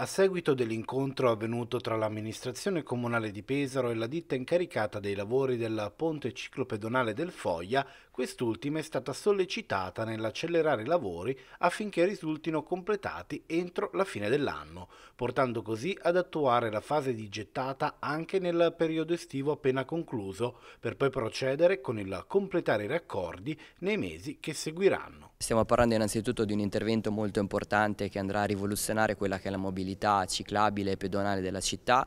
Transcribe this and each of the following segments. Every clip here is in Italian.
A seguito dell'incontro avvenuto tra l'amministrazione comunale di Pesaro e la ditta incaricata dei lavori del ponte ciclopedonale del Foglia, quest'ultima è stata sollecitata nell'accelerare i lavori affinché risultino completati entro la fine dell'anno, portando così ad attuare la fase di gettata anche nel periodo estivo appena concluso, per poi procedere con il completare i raccordi nei mesi che seguiranno. Stiamo parlando innanzitutto di un intervento molto importante che andrà a rivoluzionare quella che è la mobilità mobilità ciclabile e pedonale della città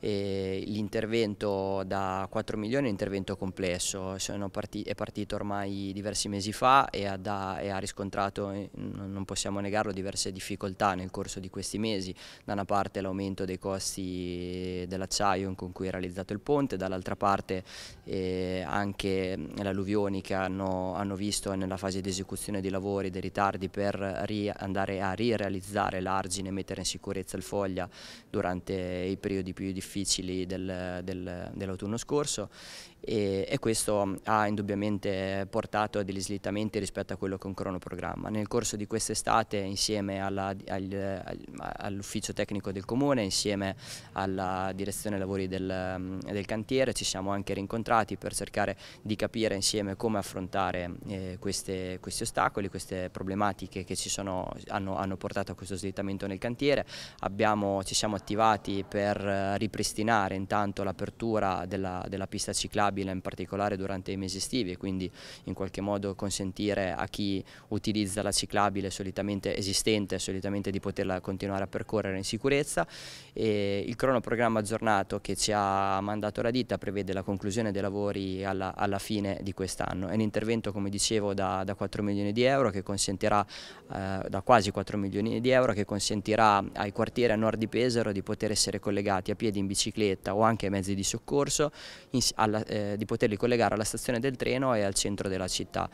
l'intervento da 4 milioni è un intervento complesso, parti è partito ormai diversi mesi fa e ha, da, e ha, riscontrato, non possiamo negarlo, diverse difficoltà nel corso di questi mesi, da una parte l'aumento dei costi dell'acciaio con cui è realizzato il ponte, dall'altra parte eh, anche le alluvioni che hanno, hanno, visto nella fase di esecuzione dei lavori dei ritardi per andare a rirealizzare l'argine e mettere in sicurezza il foglia durante i periodi più difficili difficili del, del, dell'autunno scorso e, e, questo ha indubbiamente portato a degli slittamenti rispetto a quello che è un cronoprogramma. Nel corso di quest'estate insieme all'ufficio tecnico del comune, insieme alla direzione lavori del, del, cantiere ci siamo anche rincontrati per cercare di capire insieme come affrontare eh, queste, questi ostacoli, queste problematiche che ci sono, hanno, hanno portato a questo slittamento nel cantiere. Abbiamo, ci siamo attivati per riprendere eh, ripristinare intanto l'apertura della, della, pista ciclabile in particolare durante i mesi estivi e quindi in qualche modo consentire a chi utilizza la ciclabile solitamente esistente solitamente di poterla continuare a percorrere in sicurezza e il cronoprogramma aggiornato che ci ha mandato la ditta prevede la conclusione dei lavori alla, alla fine di quest'anno. È un intervento come dicevo da, da 4 milioni di euro che consentirà eh, da quasi 4 milioni di euro che consentirà ai quartieri a nord di Pesaro di poter essere collegati a piedi in in bicicletta o anche mezzi di soccorso, in, alla, eh, di poterli collegare alla stazione del treno e al centro della città.